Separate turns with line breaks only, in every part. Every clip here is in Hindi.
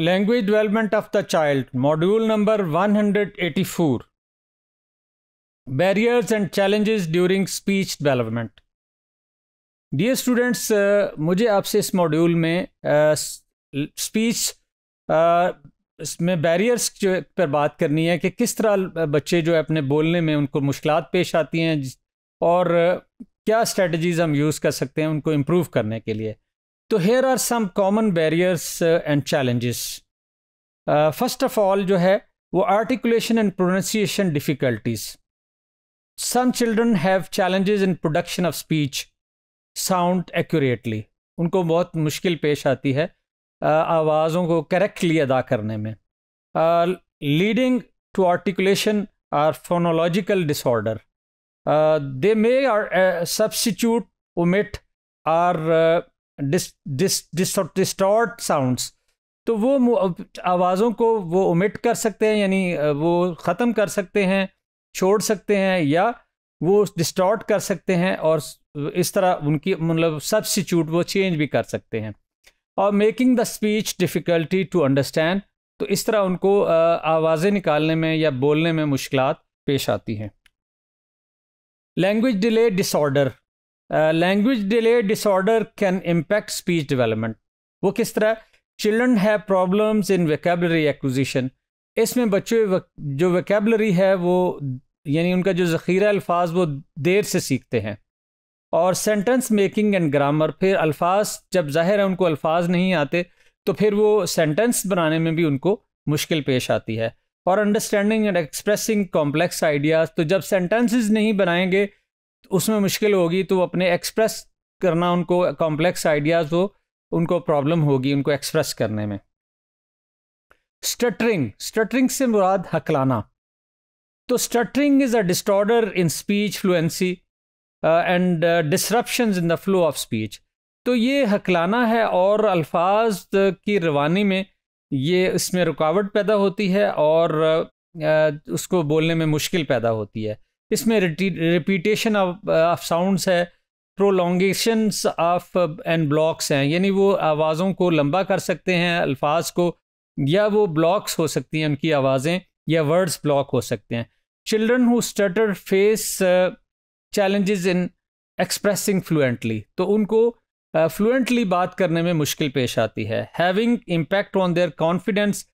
Language development of the child module number 184 barriers and challenges during speech development dear students मुझे आपसे इस मॉड्यूल में स्पीच uh, uh, इसमें बैरियर्स जो पर बात करनी है कि किस तरह uh, बच्चे जो है अपने बोलने में उनको मुश्किल पेश आती हैं और uh, क्या स्ट्रेटजीज़ हम यूज़ कर सकते हैं उनको इम्प्रूव करने के लिए तो here are some common barriers and challenges first of all जो है वो articulation and pronunciation difficulties some children have challenges in production of speech sound accurately उनको बहुत मुश्किल पेश आती है uh, आवाज़ों को करेक्टली अदा करने में leading to articulation or phonological disorder they may or substitute omit or dis dis distort sounds तो वो आवाज़ों को वो ओमिट कर सकते हैं यानी वो ख़त्म कर सकते हैं छोड़ सकते हैं या वो डिस्टॉर्ट कर सकते हैं और इस तरह उनकी मतलब सब्सिट्यूट वो चेंज भी कर सकते हैं और making the speech difficulty to understand तो इस तरह उनको आवाज़ें निकालने में या बोलने में मुश्किल पेश आती हैं language delay disorder language delay disorder can impact speech development वो किस तरह children have problems in vocabulary acquisition इसमें बच्चे जो वेकेबलरी है वो यानी उनका जो ज़ख़ीरा अल्फाज वो देर से सीखते हैं और सेंटेंस मेकिंग एंड ग्रामर फिर अल्फाज जब जाहिर है उनको अल्फाज नहीं आते तो फिर वो सेंटेंस बनाने में भी उनको मुश्किल पेश आती है और understanding and expressing complex ideas तो जब सेंटेंसेस नहीं बनाएंगे उसमें मुश्किल होगी तो अपने एक्सप्रेस करना उनको कॉम्प्लेक्स आइडियाज़ हो उनको प्रॉब्लम होगी उनको एक्सप्रेस करने में स्टटरिंग स्टटरिंग से मुराद हकलाना तो stuttering is a disorder in speech fluency and disruption in the flow of speech तो ये हकलाना है और अल्फाज की रवानी में ये इसमें रुकावट पैदा होती है और uh, उसको बोलने में मुश्किल पैदा होती है इसमें रिपीटेशन ऑफ साउंड्स है प्रोलोंगेशंस ऑफ एंड ब्लॉक्स हैं यानी वो आवाज़ों को लंबा कर सकते हैं अल्फाज को या वो ब्लॉक्स हो सकती हैं उनकी आवाज़ें या वर्ड्स ब्लॉक हो सकते हैं children who stutter face challenges in expressing fluently तो उनको फ्लुएंटली uh, बात करने में मुश्किल पेश आती है having impact on their confidence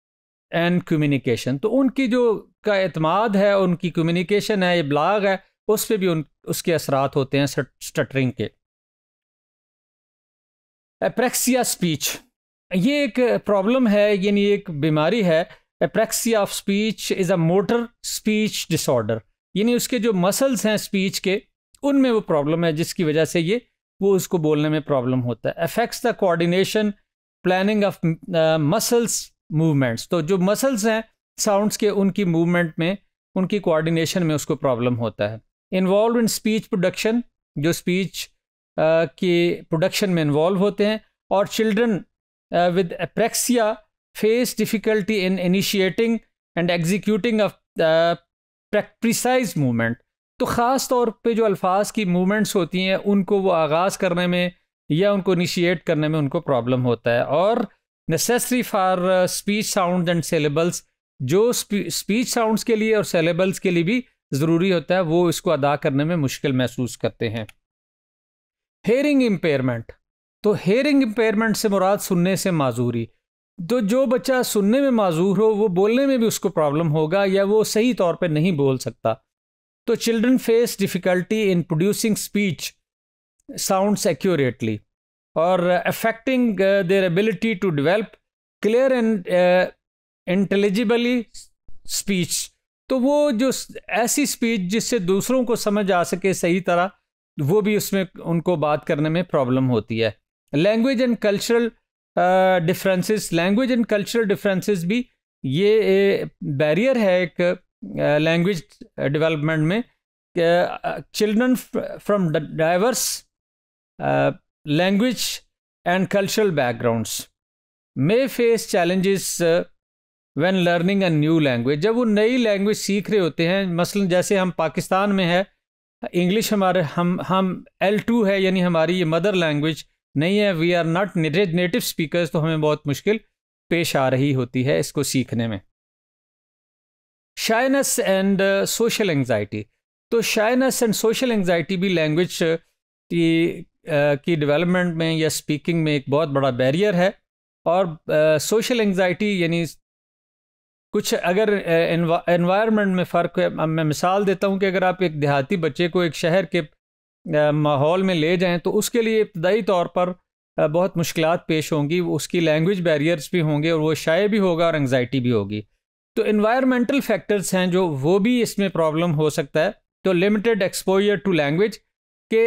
and communication तो उनकी जो का अतमाद है उनकी कम्युनिकेशन है ये ब्लाग है उस पर भी उन उसके असरात होते हैं स्टटरिंग के एप्रेक्सिया स्पीच ये एक प्रॉब्लम है यानी एक बीमारी है apraxia of speech is a motor speech disorder यानी उसके जो मसल्स हैं स्पीच के उनमें वो प्रॉब्लम है जिसकी वजह से ये वो उसको बोलने में प्रॉब्लम होता है affects the coordination planning of muscles movements तो जो मसल्स हैं साउंड्स के उनकी मूवमेंट में उनकी कोऑर्डिनेशन में उसको प्रॉब्लम होता है इन्वॉल्व इन स्पीच प्रोडक्शन जो स्पीच के प्रोडक्शन में इन्वॉल्व होते हैं और children with apraxia face difficulty in initiating and executing precise movement तो ख़ास तौर पे जो अल्फाज की मूवमेंट्स होती हैं उनको वो आगाज़ करने में या उनको इनिशिएट करने में उनको प्रॉब्लम होता है और necessary for speech sound and syllables जो स्पीच साउंड्स के लिए और सेलेबल्स के लिए भी ज़रूरी होता है वो इसको अदा करने में मुश्किल महसूस करते हैं हेयरिंग इम्पेयरमेंट तो हेयरिंग इम्पेयरमेंट से मुराद सुनने से माजूरी तो जो बच्चा सुनने में माजूर हो वो बोलने में भी उसको प्रॉब्लम होगा या वो सही तौर पे नहीं बोल सकता तो children face difficulty in producing speech sounds accurately और affecting their ability to develop clear and intelligibly speech तो वो जो ऐसी स्पीच जिससे दूसरों को समझ आ सके सही तरह वो भी उसमें उनको बात करने में प्रॉब्लम होती है language and cultural differences language and cultural differences भी ये बैरियर है एक लैंग्वेज uh, डेवलपमेंट में children from diverse language and cultural backgrounds may face challenges when learning a new language जब वो नई लैंग्वेज सीख रहे होते हैं मसलन जैसे हम पाकिस्तान में है इंग्लिश हमारे हम हम एल टू है यानी हमारी ये मदर लैंग्वेज नहीं है we are not native speaker तो हमें बहुत मुश्किल पेश आ रही होती है इसको सीखने में शाइनस एंड सोशल एंगजाइटी तो शाइनस एंड सोशल एंगजाइटी भी लैंग्वेज की की डेवलपमेंट में या स्पीकिंग में एक बहुत बड़ा बैरियर है और सोशल एंगजाइटी यानी कुछ अगर इन्वायरमेंट में फ़र्क है मैं मिसाल देता हूँ कि अगर आप एक देहाती बच्चे को एक शहर के माहौल में ले जाएं तो उसके लिए इब्तदाई तौर पर बहुत मुश्किल पेश होंगी उसकी लैंग्वेज बैरियर्स भी होंगे और वो शाये भी होगा और एंगजाइटी भी होगी तो इन्वायरमेंटल फैक्टर्स हैं जो वो भी इसमें प्रॉब्लम हो सकता है तो लिमिटेड एक्सपोजर टू लैंग्वेज कि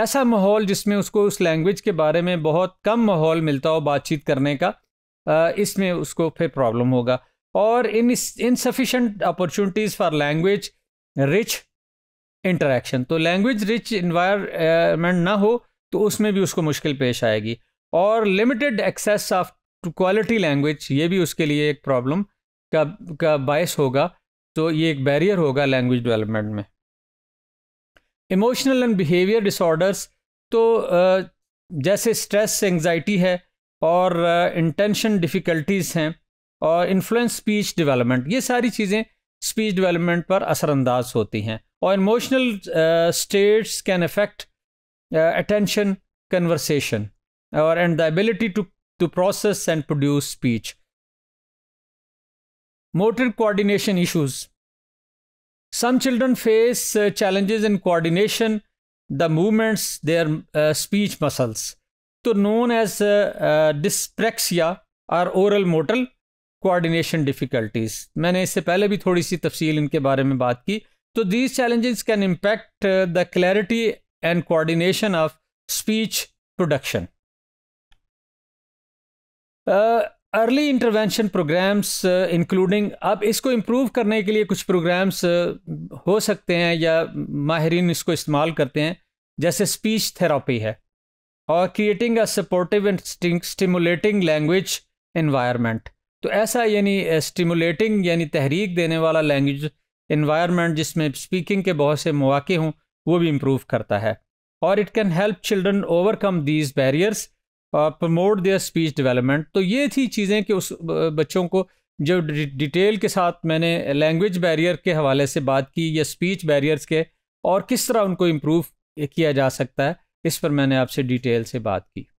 ऐसा माहौल जिसमें उसको उस लैंग्वेज के बारे में बहुत कम माहौल मिलता हो बातचीत करने का इसमें उसको फिर प्रॉब्लम होगा और in insufficient opportunities for language rich interaction तो लैंग्वेज रिच इन्वायरमेंट ना हो तो उसमें भी उसको मुश्किल पेश आएगी और limited access of quality language ये भी उसके लिए एक प्रॉब्लम का का बायस होगा तो ये एक बैरियर होगा लैंग्वेज डेवलपमेंट में इमोशनल एंड बिहेवियर डिसऑर्डर्स तो जैसे स्ट्रेस एंगजाइटी है और इंटेंशन डिफ़िकल्टीज़ हैं और इन्फ्लुएंस स्पीच डेवलपमेंट ये सारी चीज़ें स्पीच डेवलपमेंट पर असरानंदाज होती हैं और emotional states can affect attention conversation और and the ability to to process and produce speech motor coordination issues Some children face uh, challenges in coordination, the movements, their uh, speech muscles. So, known as uh, uh, dyspraxia or oral motor coordination difficulties. मैंने इससे पहले भी थोड़ी सी तफसील इनके बारे में बात की तो these challenges can impact the clarity and coordination of speech production early intervention programmes including अब इसको इम्प्रूव करने के लिए कुछ प्रोग्राम्स uh, हो सकते हैं या माहरीन इसको इस्तेमाल करते हैं जैसे स्पीच थेरापी है और creating a supportive and stimulating language environment तो ऐसा यानी स्टिमुलेटिंग uh, यानी तहरीक देने वाला लैंग्वेज इन्वायरमेंट जिसमें स्पीकिंग के बहुत से मौाक़े हों वो भी इम्प्रूव करता है और it can help children overcome these barriers promote their speech development तो ये थी चीज़ें कि उस बच्चों को जो डिटेल के साथ मैंने लैंग्वेज बैरियर के हवाले से बात की या स्पीच बैरियर्स के और किस तरह उनको इम्प्रूव किया जा सकता है इस पर मैंने आपसे डिटेल से बात की